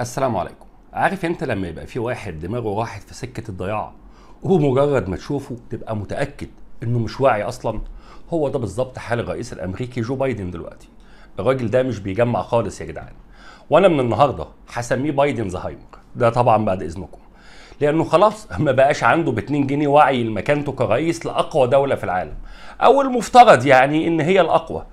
السلام عليكم عارف انت لما يبقى في واحد دماغه راحت في سكه الضياع ومجرد ما تشوفه تبقى متاكد انه مش واعي اصلا هو ده بالظبط حال الرئيس الامريكي جو بايدن دلوقتي الراجل ده مش بيجمع خالص يا جدعان وانا من النهارده هسميه بايدن زهايمر ده طبعا بعد اذنكم لانه خلاص ما بقاش عنده ب 2 جنيه وعي لمكانته كرئيس لاقوى دوله في العالم او المفترض يعني ان هي الاقوى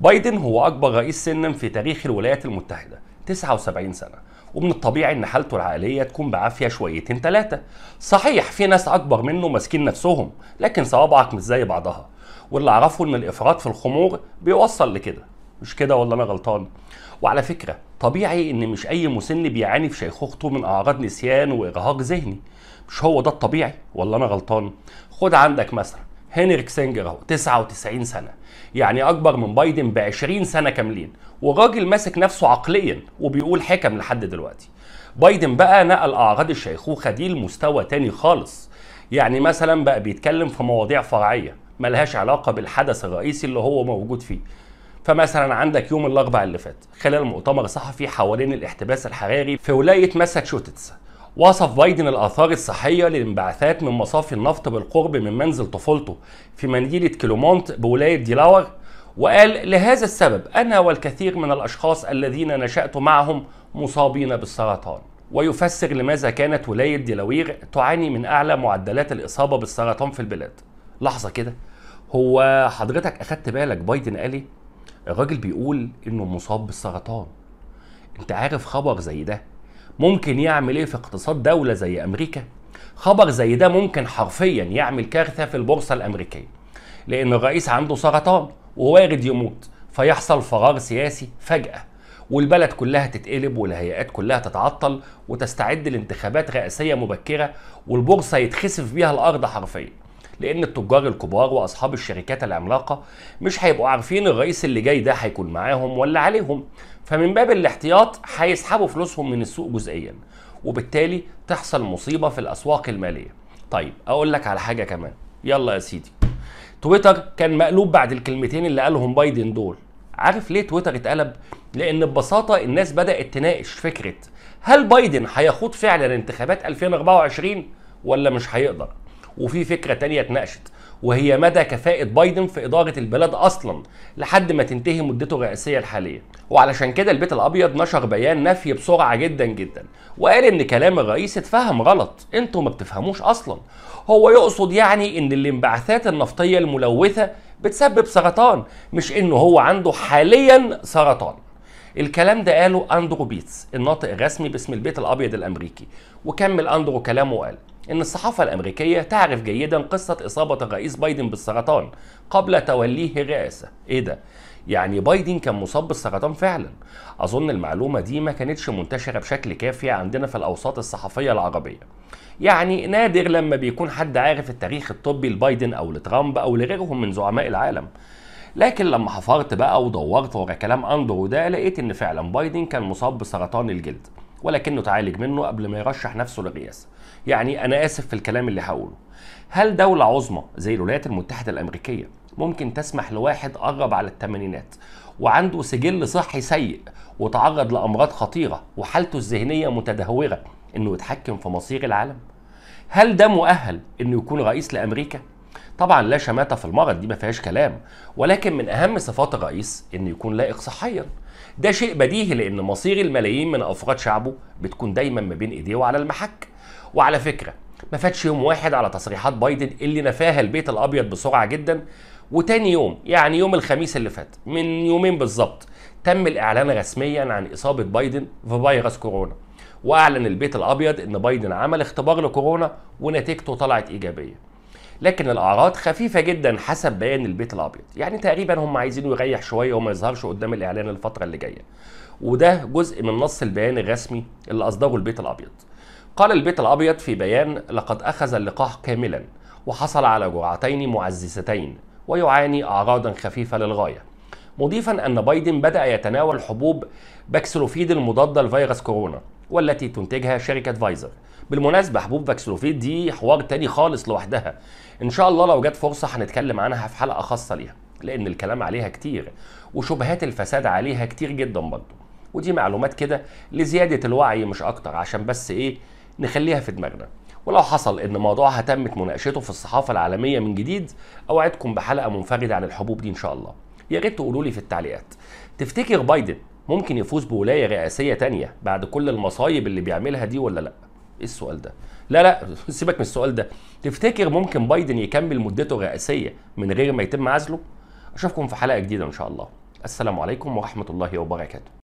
بايدن هو اكبر رئيس سنا في تاريخ الولايات المتحده 79 سنه ومن الطبيعي ان حالته العقليه تكون بعافيه شويتين ثلاثه صحيح في ناس اكبر منه ماسكين نفسهم لكن صوابعك مش زي بعضها واللي اعرفه ان الافراط في الخمور بيوصل لكده مش كده ولا انا غلطان وعلى فكره طبيعي ان مش اي مسن بيعاني في شيخوخته من اعراض نسيان وارهاق ذهني مش هو ده الطبيعي ولا انا غلطان خد عندك مثلا هنري كسنجر اهو 99 سنه يعني اكبر من بايدن ب 20 سنه كاملين وراجل ماسك نفسه عقليا وبيقول حكم لحد دلوقتي بايدن بقى نقل اعراض الشيخوخه دي لمستوى تاني خالص يعني مثلا بقى بيتكلم في مواضيع فرعيه ملهاش علاقه بالحدث الرئيسي اللي هو موجود فيه فمثلا عندك يوم الاربعاء اللي فات خلال مؤتمر صحفي حوالين الاحتباس الحراري في ولايه ماساتشوستس وصف بايدن الآثار الصحية للانبعاثات من مصافي النفط بالقرب من منزل طفولته في مدينة كيلومونت بولاية ديلاور وقال لهذا السبب أنا والكثير من الأشخاص الذين نشأت معهم مصابين بالسرطان ويفسر لماذا كانت ولاية ديلاوير تعاني من أعلى معدلات الإصابة بالسرطان في البلاد لحظة كده هو حضرتك أخدت بالك بايدن قال إيه؟ الراجل بيقول إنه مصاب بالسرطان أنت عارف خبر زي ده ممكن يعمل ايه في اقتصاد دوله زي امريكا خبر زي ده ممكن حرفيا يعمل كارثه في البورصه الامريكيه لان الرئيس عنده سرطان ووارد يموت فيحصل فراغ سياسي فجاه والبلد كلها تتقلب والهيئات كلها تتعطل وتستعد لانتخابات رئاسيه مبكره والبورصه يتخسف بيها الارض حرفيا لان التجار الكبار واصحاب الشركات العملاقه مش هيبقوا عارفين الرئيس اللي جاي ده هيكون معاهم ولا عليهم فمن باب الاحتياط هيسحبوا فلوسهم من السوق جزئيا وبالتالي تحصل مصيبه في الاسواق الماليه طيب اقول لك على حاجه كمان يلا يا سيدي تويتر كان مقلوب بعد الكلمتين اللي قالهم بايدن دول عارف ليه تويتر اتقلب لان ببساطه الناس بدات تناقش فكره هل بايدن هيخوض فعلا انتخابات 2024 ولا مش هيقدر وفي فكره تانية اتناقشت وهي مدى كفاءه بايدن في اداره البلاد اصلا لحد ما تنتهي مدته الرئاسيه الحاليه وعلشان كده البيت الابيض نشر بيان نفي بسرعه جدا جدا وقال ان كلام الرئيس اتفهم غلط انتوا ما بتفهموش اصلا هو يقصد يعني ان الانبعاثات النفطيه الملوثه بتسبب سرطان مش انه هو عنده حاليا سرطان الكلام ده قاله اندرو بيتس الناطق الرسمي باسم البيت الابيض الامريكي وكمل اندرو كلامه وقال إن الصحافة الأمريكية تعرف جيدا قصة إصابة الرئيس بايدن بالسرطان قبل توليه الرئاسة إيه ده؟ يعني بايدن كان مصاب بالسرطان فعلا أظن المعلومة دي ما كانتش منتشرة بشكل كافي عندنا في الأوساط الصحفية العربية يعني نادر لما بيكون حد عارف التاريخ الطبي لبايدن أو لترامب أو لغيرهم من زعماء العالم لكن لما حفرت بقى ودورت ورا كلام اندرو ده لقيت ان فعلا بايدن كان مصاب بسرطان الجلد ولكنه تعالج منه قبل ما يرشح نفسه للرئاسه. يعني انا اسف في الكلام اللي هقوله. هل دوله عظمى زي الولايات المتحده الامريكيه ممكن تسمح لواحد قرب على الثمانينات وعنده سجل صحي سيء وتعرض لامراض خطيره وحالته الذهنيه متدهوره انه يتحكم في مصير العالم؟ هل ده مؤهل انه يكون رئيس لامريكا؟ طبعا لا شماته في المرض دي ما فيهاش كلام ولكن من اهم صفات الرئيس انه يكون لائق صحيا ده شيء بديهي لأن مصير الملايين من أفراد شعبه بتكون دايما ما بين إيديه وعلى المحك وعلى فكرة ما فاتش يوم واحد على تصريحات بايدن اللي نفاها البيت الأبيض بسرعة جدا وتاني يوم يعني يوم الخميس اللي فات من يومين بالظبط تم الإعلان رسميا عن إصابة بايدن بفيروس كورونا واعلن البيت الابيض ان بايدن عمل اختبار لكورونا ونتيجته طلعت ايجابيه لكن الاعراض خفيفه جدا حسب بيان البيت الابيض يعني تقريبا هم عايزينه يريح شويه وما يظهرش قدام الاعلان الفتره اللي جايه وده جزء من نص البيان الرسمي اللي اصدره البيت الابيض قال البيت الابيض في بيان لقد اخذ اللقاح كاملا وحصل على جرعتين معززتين ويعاني اعراضا خفيفه للغايه مضيفا ان بايدن بدا يتناول حبوب باكسلوفيد المضاده لفيروس كورونا والتي تنتجها شركه فايزر بالمناسبه حبوب فاكسلوفيد دي حوار تاني خالص لوحدها ان شاء الله لو جت فرصه هنتكلم عنها في حلقه خاصه ليها لان الكلام عليها كتير وشبهات الفساد عليها كتير جدا برضه ودي معلومات كده لزياده الوعي مش اكتر عشان بس ايه نخليها في دماغنا ولو حصل ان موضوعها تمت مناقشته في الصحافه العالميه من جديد اوعدكم بحلقه منفرده عن الحبوب دي ان شاء الله يا ريت تقولوا لي في التعليقات تفتكر بايدن ممكن يفوز بولايه رئاسيه تانية بعد كل المصايب اللي بيعملها دي ولا لا؟ ايه السؤال ده؟ لا لا سيبك من السؤال ده، تفتكر ممكن بايدن يكمل مدته الرئاسيه من غير ما يتم عزله؟ اشوفكم في حلقه جديده ان شاء الله. السلام عليكم ورحمه الله وبركاته.